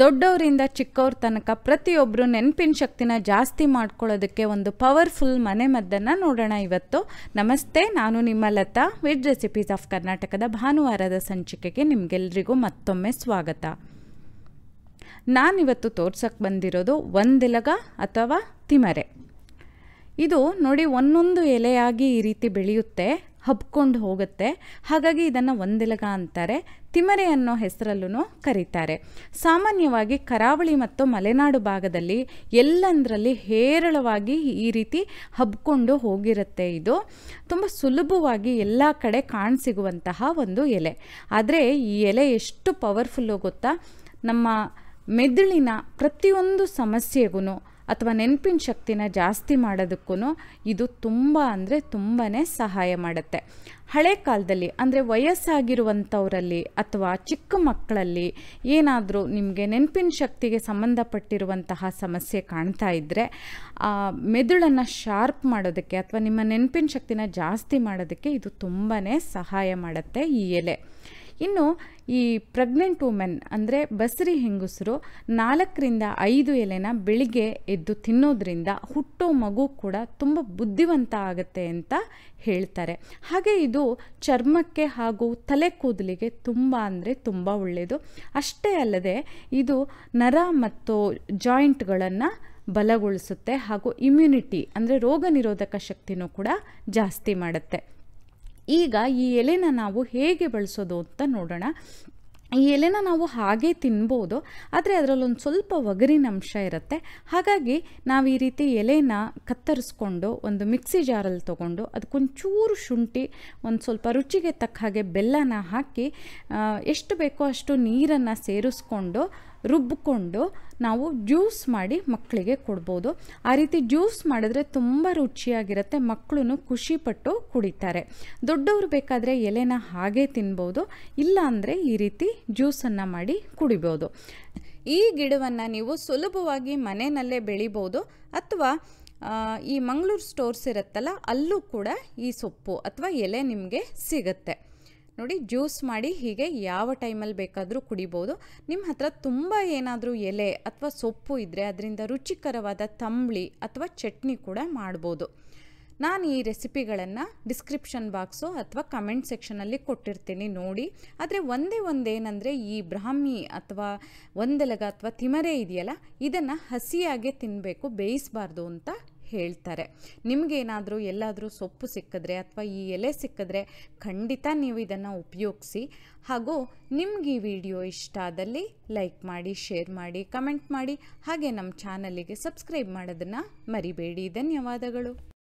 ದೊಡ್ಡವರಿಂದ ಚಿಕ್ಕವ್ರ ತನಕ ಪ್ರತಿಯೊಬ್ಬರು ನೆನಪಿನ ಶಕ್ತಿನ ಜಾಸ್ತಿ ಮಾಡ್ಕೊಳ್ಳೋದಕ್ಕೆ ಒಂದು ಪವರ್ಫುಲ್ ಮದ್ದನ್ನು ನೋಡೋಣ ಇವತ್ತು ನಮಸ್ತೆ ನಾನು ನಿಮ್ಮ ಲತಾ ವೆಜ್ ರೆಸಿಪೀಸ್ ಆಫ್ ಕರ್ನಾಟಕದ ಭಾನುವಾರದ ಸಂಚಿಕೆಗೆ ನಿಮಗೆಲ್ಲರಿಗೂ ಮತ್ತೊಮ್ಮೆ ಸ್ವಾಗತ ನಾನಿವತ್ತು ತೋರ್ಸಕ್ಕೆ ಬಂದಿರೋದು ಒಂದೆಲಗ ಅಥವಾ ತಿಮರೆ ಇದು ನೋಡಿ ಒಂದೊಂದು ಎಲೆಯಾಗಿ ಈ ರೀತಿ ಬೆಳೆಯುತ್ತೆ ಹಬ್ಕೊಂಡು ಹೋಗುತ್ತೆ ಹಾಗಾಗಿ ಇದನ್ನು ಒಂದೆಲಗ ಅಂತಾರೆ ತಿಮರೆ ಅನ್ನೋ ಹೆಸರಲ್ಲೂ ಕರೀತಾರೆ ಸಾಮಾನ್ಯವಾಗಿ ಕರಾವಳಿ ಮತ್ತು ಮಲೆನಾಡು ಭಾಗದಲ್ಲಿ ಎಲ್ಲಂದರಲ್ಲಿ ಹೇರಳವಾಗಿ ಈ ರೀತಿ ಹಬ್ಕೊಂಡು ಹೋಗಿರುತ್ತೆ ಇದು ತುಂಬ ಸುಲಭವಾಗಿ ಎಲ್ಲ ಕಡೆ ಕಾಣಸಿಗುವಂತಹ ಒಂದು ಎಲೆ ಆದರೆ ಈ ಎಲೆ ಎಷ್ಟು ಪವರ್ಫುಲ್ಲು ಗೊತ್ತಾ ನಮ್ಮ ಮೆದುಳಿನ ಪ್ರತಿಯೊಂದು ಸಮಸ್ಯೆಗೂ ಅಥವಾ ನೆನಪಿನ ಶಕ್ತಿನ ಜಾಸ್ತಿ ಮಾಡೋದಕ್ಕೂ ಇದು ತುಂಬ ಅಂದರೆ ತುಂಬಾ ಸಹಾಯ ಮಾಡುತ್ತೆ ಹಳೆ ಕಾಲದಲ್ಲಿ ಅಂದರೆ ವಯಸ್ಸಾಗಿರುವಂಥವರಲ್ಲಿ ಅಥವಾ ಚಿಕ್ಕ ಮಕ್ಕಳಲ್ಲಿ ಏನಾದರೂ ನಿಮಗೆ ನೆನಪಿನ ಶಕ್ತಿಗೆ ಸಂಬಂಧಪಟ್ಟಿರುವಂತಹ ಸಮಸ್ಯೆ ಕಾಣ್ತಾ ಇದ್ದರೆ ಮೆದುಳನ್ನು ಶಾರ್ಪ್ ಮಾಡೋದಕ್ಕೆ ಅಥವಾ ನಿಮ್ಮ ನೆನಪಿನ ಶಕ್ತಿನ ಜಾಸ್ತಿ ಮಾಡೋದಕ್ಕೆ ಇದು ತುಂಬಾ ಸಹಾಯ ಮಾಡುತ್ತೆ ಈ ಎಲೆ ಇನ್ನು ಈ ಪ್ರೆಗ್ನೆಂಟ್ ವುಮೆನ್ ಅಂದರೆ ಬಸರಿ ಹೆಂಗಸರು ನಾಲ್ಕರಿಂದ ಐದು ಎಲೆನ ಬೆಳಿಗ್ಗೆ ಎದ್ದು ತಿನ್ನೋದ್ರಿಂದ ಹುಟ್ಟೋ ಮಗು ಕೂಡ ತುಂಬ ಬುದ್ಧಿವಂತ ಆಗುತ್ತೆ ಅಂತ ಹೇಳ್ತಾರೆ ಹಾಗೆ ಇದು ಚರ್ಮಕ್ಕೆ ಹಾಗೂ ತಲೆ ಕೂದಲಿಗೆ ತುಂಬ ಅಂದರೆ ತುಂಬ ಒಳ್ಳೆಯದು ಅಷ್ಟೇ ಅಲ್ಲದೆ ಇದು ನರ ಮತ್ತು ಜಾಯಿಂಟ್ಗಳನ್ನು ಬಲಗೊಳಿಸುತ್ತೆ ಹಾಗೂ ಇಮ್ಯುನಿಟಿ ಅಂದರೆ ರೋಗ ನಿರೋಧಕ ಶಕ್ತಿನೂ ಕೂಡ ಜಾಸ್ತಿ ಮಾಡುತ್ತೆ ಈಗ ಈ ಎಲೆನ ನಾವು ಹೇಗೆ ಬಳಸೋದು ಅಂತ ನೋಡೋಣ ಈ ಎಲೆನ ನಾವು ಹಾಗೆ ತಿನ್ಬೋದು ಆದರೆ ಅದರಲ್ಲೊಂದು ಸ್ವಲ್ಪ ಒಗರಿನ ಅಂಶ ಇರುತ್ತೆ ಹಾಗಾಗಿ ನಾವು ಈ ರೀತಿ ಎಲೆನ ಕತ್ತರಿಸ್ಕೊಂಡು ಒಂದು ಮಿಕ್ಸಿ ಜಾರಲ್ಲಿ ತೊಗೊಂಡು ಅದಕ್ಕೊಂಚೂರು ಶುಂಠಿ ಒಂದು ಸ್ವಲ್ಪ ರುಚಿಗೆ ತಕ್ಕ ಹಾಗೆ ಬೆಲ್ಲನ ಹಾಕಿ ಎಷ್ಟು ಬೇಕೋ ಅಷ್ಟು ನೀರನ್ನು ಸೇರಿಸ್ಕೊಂಡು ರುಬ್ಬಿಕೊಂಡು ನಾವು ಜ್ಯೂಸ್ ಮಾಡಿ ಮಕ್ಕಳಿಗೆ ಕೊಡ್ಬೋದು ಆ ರೀತಿ ಜ್ಯೂಸ್ ಮಾಡಿದ್ರೆ ತುಂಬ ರುಚಿಯಾಗಿರುತ್ತೆ ಮಕ್ಕಳು ಖುಷಿಪಟ್ಟು ಕುಡಿತಾರೆ ದೊಡ್ಡವರು ಬೇಕಾದರೆ ಎಲೆನ ಹಾಗೆ ತಿನ್ಬೋದು ಅಂದರೆ ಈ ರೀತಿ ಜ್ಯೂಸನ್ನು ಮಾಡಿ ಕುಡಿಬೋದು ಈ ಗಿಡವನ್ನು ನೀವು ಸುಲಭವಾಗಿ ಮನೆಯಲ್ಲೇ ಬೆಳಿಬೋದು ಅಥವಾ ಈ ಮಂಗಳೂರು ಸ್ಟೋರ್ಸ್ ಇರುತ್ತಲ್ಲ ಅಲ್ಲೂ ಕೂಡ ಈ ಸೊಪ್ಪು ಅಥವಾ ಎಲೆ ನಿಮಗೆ ಸಿಗುತ್ತೆ ನೋಡಿ ಜ್ಯೂಸ್ ಮಾಡಿ ಹೀಗೆ ಯಾವ ಟೈಮಲ್ಲಿ ಬೇಕಾದರೂ ಕುಡಿಬೋದು ನಿಮ್ಮ ಹತ್ರ ತುಂಬ ಏನಾದರೂ ಎಲೆ ಅಥವಾ ಸೊಪ್ಪು ಇದ್ದರೆ ಅದರಿಂದ ರುಚಿಕರವಾದ ತಂಬಳಿ ಅಥವಾ ಚಟ್ನಿ ಕೂಡ ಮಾಡ್ಬೋದು ನಾನು ಈ ರೆಸಿಪಿಗಳನ್ನು ಡಿಸ್ಕ್ರಿಪ್ಷನ್ ಬಾಕ್ಸು ಅಥವಾ ಕಮೆಂಟ್ ಸೆಕ್ಷನಲ್ಲಿ ಕೊಟ್ಟಿರ್ತೀನಿ ನೋಡಿ ಆದರೆ ಒಂದೇ ಒಂದೇನೆಂದರೆ ಈ ಬ್ರಾಹ್ಮಿ ಅಥವಾ ಒಂದೆಲಗ ಅಥವಾ ತಿಮರೆ ಇದೆಯಲ್ಲ ಇದನ್ನು ಹಸಿಯಾಗೆ ತಿನ್ನಬೇಕು ಬೇಯಿಸಬಾರ್ದು ಅಂತ ಹೇಳ್ತಾರೆ ನಿಮಗೇನಾದರೂ ಎಲ್ಲಾದರೂ ಸೊಪ್ಪು ಸಿಕ್ಕಿದ್ರೆ ಅಥವಾ ಈ ಎಲೆ ಸಿಕ್ಕಿದ್ರೆ ಖಂಡಿತ ನೀವು ಇದನ್ನು ಉಪಯೋಗಿಸಿ ಹಾಗೂ ನಿಮ್ಗೆ ಈ ವಿಡಿಯೋ ಇಷ್ಟ ಆದಲ್ಲಿ ಲೈಕ್ ಮಾಡಿ ಶೇರ್ ಮಾಡಿ ಕಮೆಂಟ್ ಮಾಡಿ ಹಾಗೆ ನಮ್ಮ ಚಾನಲಿಗೆ ಸಬ್ಸ್ಕ್ರೈಬ್ ಮಾಡೋದನ್ನು ಮರಿಬೇಡಿ ಧನ್ಯವಾದಗಳು